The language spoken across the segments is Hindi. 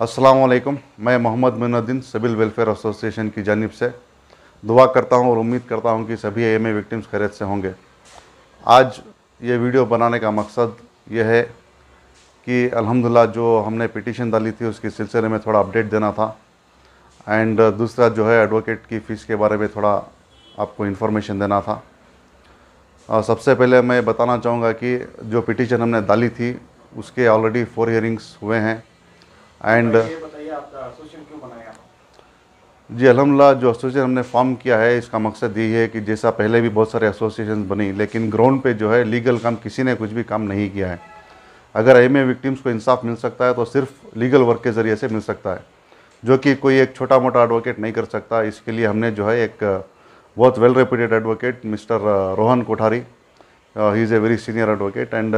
असलकम मैं Mohammed Minuddin civil welfare association की जानब से दुआ करता हूँ और उम्मीद करता हूँ कि सभी एम ए विक्टिम्स खैरत से होंगे आज ये वीडियो बनाने का मकसद ये है कि अल्हम्दुलिल्लाह जो हमने पिटीशन डाली थी उसके सिलसिले में थोड़ा अपडेट देना था एंड दूसरा जो है एडवोकेट की फ़ीस के बारे में थोड़ा आपको इन्फॉर्मेशन देना था और सबसे पहले मैं बताना चाहूँगा कि जो पिटीशन हमने डाली थी उसके ऑलरेडी फोर हियरिंग्स हुए हैं एंड जी अलहमदिल्ला जो एसोसिएशन हमने फॉर्म किया है इसका मकसद यही है कि जैसा पहले भी बहुत सारे एसोसिएशन बनी लेकिन ग्राउंड पे जो है लीगल काम किसी ने कुछ भी काम नहीं किया है अगर एम विक्टिम्स को इंसाफ मिल सकता है तो सिर्फ लीगल वर्क के ज़रिए से मिल सकता है जो कि कोई एक छोटा मोटा एडवोकेट नहीं कर सकता इसके लिए हमने जो है एक बहुत well reputed advocate mister Rohan Kothari he is a very senior advocate and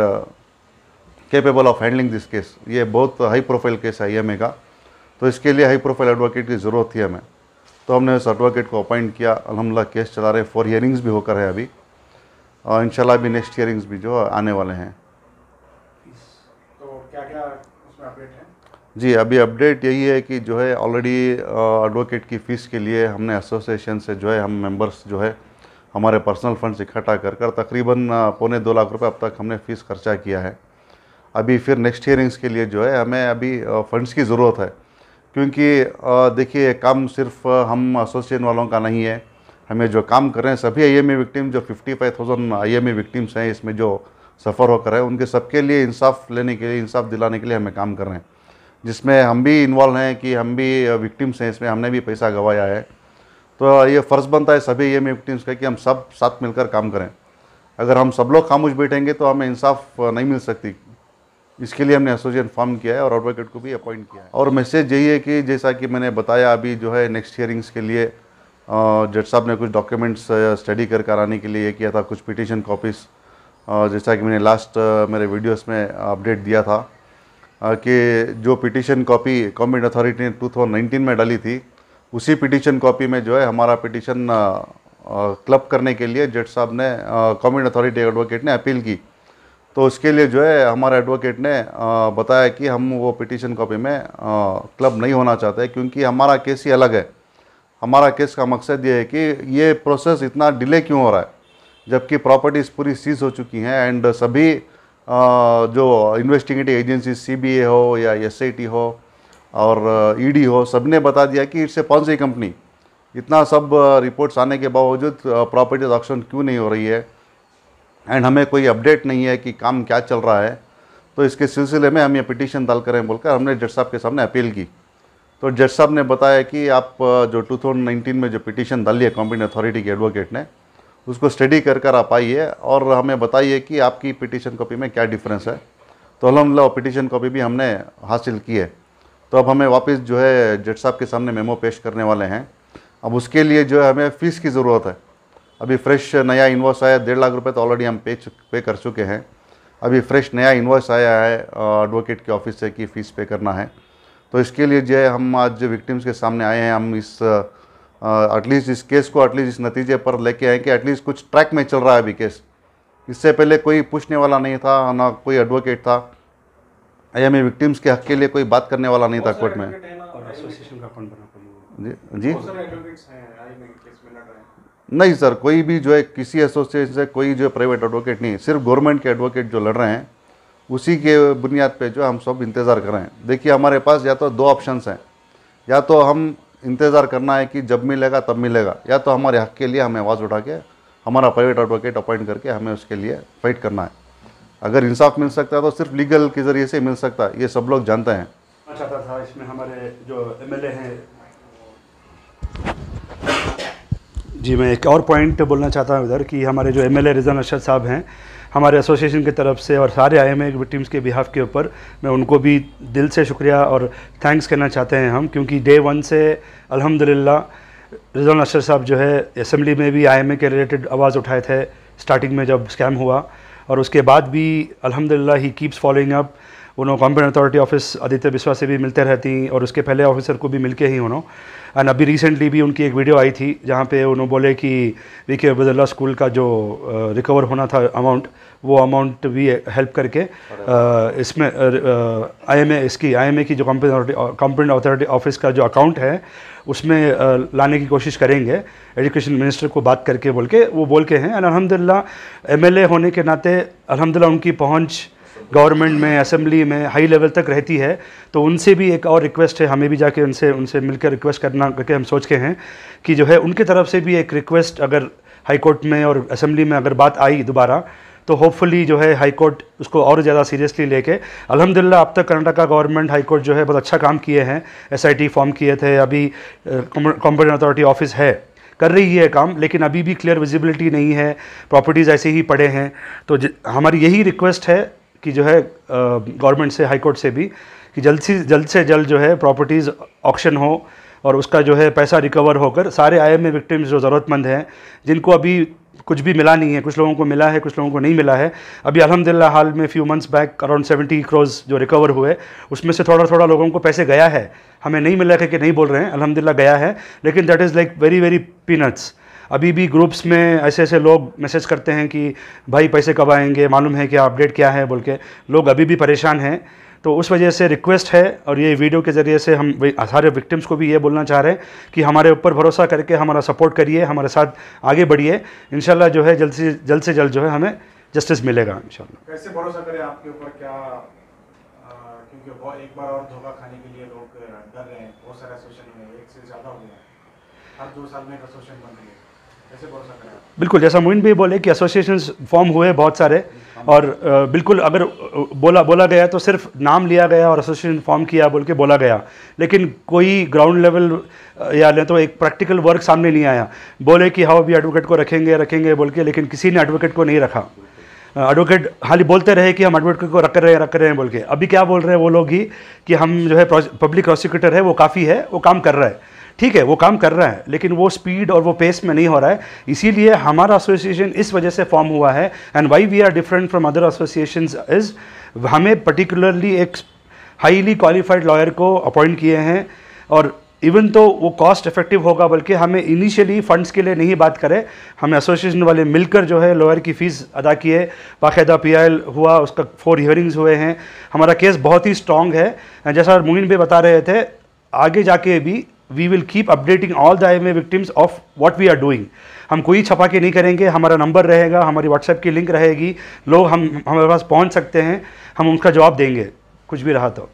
capable of handling this case ये बहुत हाई प्रोफाइल केस है ई का तो इसके लिए हाई प्रोफाइल एडवोकेट की ज़रूरत थी हमें तो हमने उस एडवोकेट को अपॉइंट किया अलहमदिल्ला केस चला रहे फोर हियरिंग्स भी होकर है अभी और इनशाला भी नेक्स्ट हियरिंग्स भी जो आने वाले हैं तो क्या क्या है जी अभी अपडेट यही है कि जो है ऑलरेडी एडवोकेट की फ़ीस के लिए हमने एसोसिएशन से जो है हम मेंबर्स जो है हमारे पर्सनल फंड्स इकट्ठा कर कर तकरीबन पौने दो लाख रुपए अब तक हमने फ़ीस खर्चा किया है अभी फिर नेक्स्ट हियरिंग्स के लिए जो है हमें अभी फंड्स की ज़रूरत है क्योंकि देखिए काम सिर्फ हम एसोसिएशन वालों का नहीं है हमें जो काम कर रहे हैं सभी आई एम विक्टिम जो fifty five thousand I M victims हैं इसमें जो सफ़र होकर है उनके सबके लिए इंसाफ लेने के लिए इंसाफ दिलाने के लिए हमें काम कर रहे हैं जिसमें हम भी इन्वॉल्व हैं कि हम भी विक्टिम्स हैं इसमें हमने भी पैसा गंवाया है तो ये फ़र्ज़ बनता है सभी ये विक्टिम्स e का कि हम सब साथ मिलकर काम करें अगर हम सब लोग खामोश बैठेंगे तो हमें इंसाफ नहीं मिल सकती इसके लिए हमने एसोसिएशन फॉर्म किया है और एडवोकेट को भी अपॉइंट किया है और मैसेज यही है कि जैसा कि मैंने बताया अभी जो है नेक्स्ट हियरिंग्स के लिए जज साहब ने कुछ डॉक्यूमेंट्स स्टडी कर कराने के लिए ये किया था कुछ पिटिशन कॉपीज़ जैसा कि मैंने लास्ट मेरे वीडियोस में अपडेट दिया था कि जो पिटिशन कॉपी गवर्नमेंट अथॉरिटी ने टू में डाली थी उसी पिटिशन कॉपी में जो है हमारा पिटिशन क्लब करने के लिए जज साहब ने गवर्नमेंट अथॉरिटी एडवोकेट ने अपील की तो उसके लिए जो है हमारा एडवोकेट ने बताया कि हम वो पिटीशन कॉपी में क्लब नहीं होना चाहते क्योंकि हमारा केस ही अलग है हमारा केस का मकसद ये है कि ये प्रोसेस इतना डिले क्यों हो रहा है जबकि प्रॉपर्टीज़ पूरी सीज हो चुकी हैं एंड सभी जो इन्वेस्टिगेटिव एजेंसी सीबीए हो या एसआईटी हो और ईडी e हो सब ने बता दिया कि इट्स ए पॉन्सी कंपनी इतना सब रिपोर्ट्स आने के बावजूद प्रॉपर्टीज ऑक्शन क्यों नहीं हो रही है एंड हमें कोई अपडेट नहीं है कि काम क्या चल रहा है तो इसके सिलसिले में हम ये पिटीशन दाल करें बोलकर हमने जज साहब के सामने अपील की तो जज साहब ने बताया कि आप जो 2019 में जो पिटीशन डाली है कॉम्पिटेंट अथॉरिटी के एडवोकेट ने उसको स्टडी कर कर आप आइए और हमें बताइए कि आपकी पिटीशन कॉपी में क्या डिफरेंस है तो अलहमदिल्ला पिटीशन कॉपी भी हमने हासिल की है तो अब हमें वापस जो है जज साहब के सामने मेमो पेश करने वाले हैं अब उसके लिए जो है हमें फ़ीस की ज़रूरत है अभी फ्रेश नया इन्वॉइस आया डेढ़ लाख रुपए तो ऑलरेडी हम पे पे कर चुके हैं अभी फ्रेश नया इन्वॉइस आया है एडवोकेट के ऑफिस से कि फ़ीस पे करना है तो इसके लिए जो है हम आज विक्टिम्स के सामने आए हैं हम इस एटलीस्ट इस केस को एटलीस्ट इस नतीजे पर लेके आए कि एटलीस्ट कुछ ट्रैक में चल रहा है अभी केस इससे पहले कोई पूछने वाला नहीं था ना कोई एडवोकेट था या मैं विक्टिम्स के हक के लिए कोई बात करने वाला नहीं था कोर्ट में जी जी नहीं सर कोई भी जो है किसी एसोसिएशन से कोई जो प्राइवेट एडवोकेट नहीं सिर्फ गवर्नमेंट के एडवोकेट जो लड़ रहे हैं उसी के बुनियाद पे जो हम सब इंतज़ार कर रहे हैं देखिए हमारे पास या तो दो ऑप्शंस हैं या तो हम इंतज़ार करना है कि जब मिलेगा तब मिलेगा या तो हमारे हक़ के लिए हमें आवाज़ उठा के हमारा प्राइवेट एडवोकेट अपॉइंट करके हमें उसके लिए फ़ाइट करना है अगर इंसाफ मिल सकता है तो सिर्फ लीगल के ज़रिए से मिल सकता है ये सब लोग जानते हैं अच्छा था, इसमें हमारे जो एम हैं जी मैं एक और पॉइंट बोलना चाहता हूँ इधर कि हमारे जो एम एल रिजवान अरशद साहब हैं हमारे एसोसिएशन की तरफ से और सारे आई एम विक्टिम्स के बिहाफ के ऊपर मैं उनको भी दिल से शुक्रिया और थैंक्स कहना चाहते हैं हम क्योंकि डे वन से अल्हम्दुलिल्लाह रिजवान अरशद साहब जो है असम्बली में भी आई के रिलेटेड आवाज़ उठाए थे स्टार्टिंग में जब स्कैम हुआ और उसके बाद भी अलहमदिल्ला ही कीप्स फॉलोइंग अप उन्होंने competent authority office Aditya Biswa से भी मिलते रहती हैं और उसके पहले ऑफिसर को भी मिलके ही उन्होंने एंड अभी रिसेंटली भी उनकी एक वीडियो आई थी जहाँ पे उन्होंने बोले कि वी के अबुल्ला स्कूल का जो रिकवर होना था अमाउंट वो अमाउंट भी हेल्प करके इसमें आई एम ए इसकी आई एम ए की जो कॉम्पिटेंट अथॉरिटी ऑफिस का जो अकाउंट है उसमें लाने की कोशिश करेंगे एजुकेशन मिनिस्टर को बात करके बोल के वो बोल के हैं एंड अलहमदिल्ला एम होने के नाते अलहमदिल्ला उनकी पहुँच गवर्नमेंट में असेंबली में हाई लेवल तक रहती है तो उनसे भी एक और रिक्वेस्ट है हमें भी जाके उनसे उनसे मिलकर रिक्वेस्ट करना करके हम सोच के हैं कि जो है उनके तरफ से भी एक रिक्वेस्ट अगर हाई कोर्ट में और असेंबली में अगर बात आई दोबारा तो होपफुली जो है हाई कोर्ट उसको और ज़्यादा सीरियसली लेके अल्हम्दुलिल्लाह अब तक कर्नाटका गवर्नमेंट हाई कोर्ट जो है बहुत अच्छा काम किए हैं एसआईटी फॉर्म किए थे अभी कॉम्पिटेंट अथॉरिटी ऑफिस है कर रही है काम लेकिन अभी भी क्लियर विजिबिलिटी नहीं है प्रॉपर्टीज़ ऐसे ही पड़े हैं तो हमारी यही रिक्वेस्ट है कि जो है गवर्नमेंट से हाई कोर्ट से भी कि जल्द से जल्द से जल्द जो है प्रॉपर्टीज़ ऑक्शन हो और उसका जो है पैसा रिकवर होकर सारे आई एम विक्टिम्स जो ज़रूरतमंद हैं जिनको अभी कुछ भी मिला नहीं है कुछ लोगों को मिला है कुछ लोगों को नहीं मिला है अभी अलहमदिल्ला हाल में few months back around seventy crores जो रिकवर हुए उसमें से थोड़ा थोड़ा लोगों को पैसे गया है हमें नहीं मिला है कि नहीं बोल रहे हैं अलहमदिल्ला गया है लेकिन that is like very very peanuts अभी भी ग्रुप्स में ऐसे ऐसे लोग मैसेज करते हैं कि भाई पैसे कब आएंगे मालूम है क्या अपडेट क्या है बोल के लोग अभी भी परेशान हैं तो उस वजह से रिक्वेस्ट है और ये वीडियो के ज़रिए से हम सारे विक्टिम्स को भी ये बोलना चाह रहे हैं कि हमारे ऊपर भरोसा करके हमारा सपोर्ट करिए हमारे साथ आगे बढ़िए इन जो है जल्द से जल्द से जल्द जो है हमें जस्टिस मिलेगा इन कैसे भरोसा करें आपके ऊपर क्या क्योंकि एक बार और धोखा खाने के लिए लोग डर रहे हैं बहुत सारे में एक से ज़्यादा हो हर दो साल में बन बिल्कुल जैसा मोइन भी बोले कि एसोसिएशन फॉर्म हुए बहुत सारे और बिल्कुल अगर बोला बोला गया तो सिर्फ नाम लिया गया और एसोसिएशन फॉर्म किया बोल के बोला गया लेकिन कोई ग्राउंड लेवल या लें तो एक प्रैक्टिकल वर्क सामने नहीं आया बोले कि हाउ भी एडवोकेट को रखेंगे रखेंगे बोल के लेकिन किसी ने एडवोकेट को नहीं रखा एडवोकेट हाली बोलते रहे कि हम एडवोकेट को रख रहे हैं रख रहे हैं बोल के अभी क्या बोल रहे हैं वो लोग ही कि हम जो है पब्लिक प्रोसिक्यूटर है वो काफ़ी है वो काम कर रहा है ठीक है वो काम कर रहा है लेकिन वो स्पीड और वो पेस में नहीं हो रहा है इसीलिए हमारा एसोसिएशन इस वजह से फॉर्म हुआ है and why we are different from other association is हमें पर्टिकुलरली एक हाईली क्वालिफाइड लॉयर को अपॉइंट किए हैं और इवन तो वो कॉस्ट इफेक्टिव होगा बल्कि हमें इनिशियली फंड्स के लिए नहीं बात करें हमें एसोसिएशन वाले मिलकर जो है लॉयर की फ़ीस अदा किए बाकायदा पी हुआ उसका फोर हियरिंग्स हुए हैं हमारा केस बहुत ही स्ट्रॉन्ग है जैसा मुमिन भी बता रहे थे आगे जाके भी we will keep updating all the I M A victims of what we are doing हम कोई छपा के नहीं करेंगे हमारा नंबर रहेगा हमारी व्हाट्सएप की लिंक रहेगी लोग हम हमारे पास पहुंच सकते हैं हम उनका जवाब देंगे कुछ भी रहा तो